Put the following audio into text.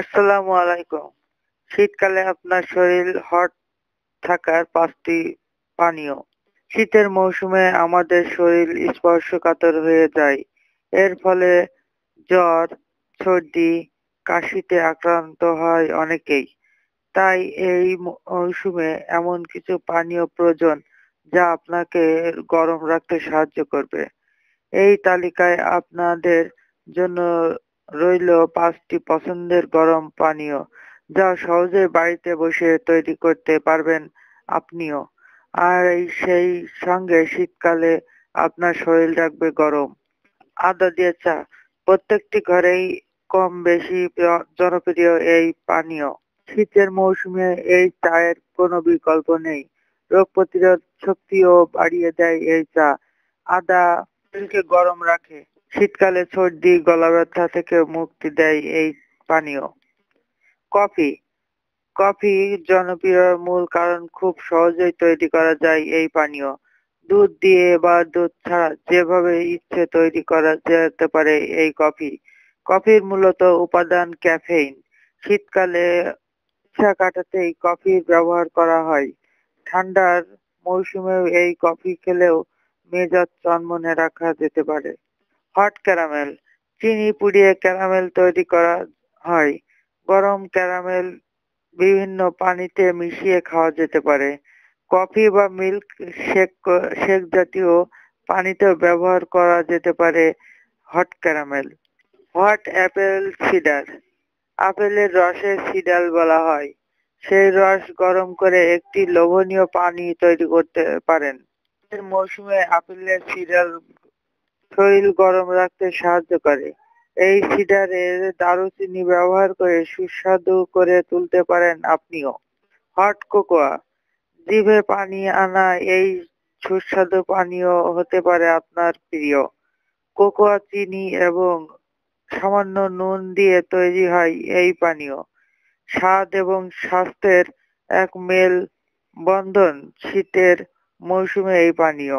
আসসালামু আলাইকুম শীতকালে আপনার শরীর হট থাকার পাঁচটি পানীয় শীতের মৌসুমে আমাদের শরীর স্পর্শকাতর হয়ে যায় এর ফলে জ্বর সর্দি কাশিতে আক্রান্ত হয় অনেকেই তাই এই মৌসুমে এমন কিছু পানীয় প্রয়োজন যা আপনাকে গরম রাখতে সাহায্য করবে এই তালিকায় আপনাদের জন্য রইল পাঁচটি পছন্দের গরম পানীয় যা সহজে বাড়িতে বসে তৈরি করতে পারবেন আপনিও আর সেই সঙ্গে শীতকালে আপনার শরীর রাখবে গরম আদা দিয়ে চা প্রত্যেকটি ঘরেই কম বেশি জনপ্রিয় এই পানীয় শীতের মৌসুমে এই চায়ের কোনো বিকল্প নেই রোগ প্রতিরোধ শক্তিও বাড়িয়ে দেয় এই চা আদা শরীরকে গরম রাখে শীতকালে সর্দি গলা ব্যথা থেকে মুক্তি দেয় এই পানীয় কফি কফি জনপ্রিয় মূল কারণ খুব সহজেই তৈরি করা যায় এই পানীয় দুধ দিয়ে বা দুধ ছাড়া যেভাবে ইচ্ছে তৈরি করা যেতে পারে এই কফি কফির মূলত উপাদান ক্যাফেইন শীতকালে ইচ্ছা কাটাতেই কফির ব্যবহার করা হয় ঠান্ডার মৌসুমেও এই কফি খেলেও মেজাজ চনমনে রাখা যেতে পারে হট ক্যারামেল চিনি পুড়িয়ে ক্যারামেল তৈরি করা হয় গরম ক্যারামেল বিভিন্ন পানিতে মিশিয়ে খাওয়া যেতে পারে কফি বা মিল্ক শেক শেক জাতীয় পানিতে ব্যবহার করা যেতে পারে hot caramel hot apple cider আপেলের রসে সিডাল বলা হয় সেই রস গরম করে একটি লোভনীয় পানি তৈরি করতে পারেন মৌসুমে আপেলের সিডাল শরীর গরম রাখতে সাহায্য করে এই সিডারের দারুচিনি ব্যবহার করে সুস্বাদু করে তুলতে পারেন আপনিও হট কোকোয়া জিভে পানি আনা এই সুস্বাদু পানীয় হতে পারে আপনার প্রিয় কোকোয়া চিনি এবং সামান্য নুন দিয়ে তৈরি হয় এই পানীয় স্বাদ এবং স্বাস্থ্যের এক মেল বন্ধন শীতের মৌসুমে এই পানীয়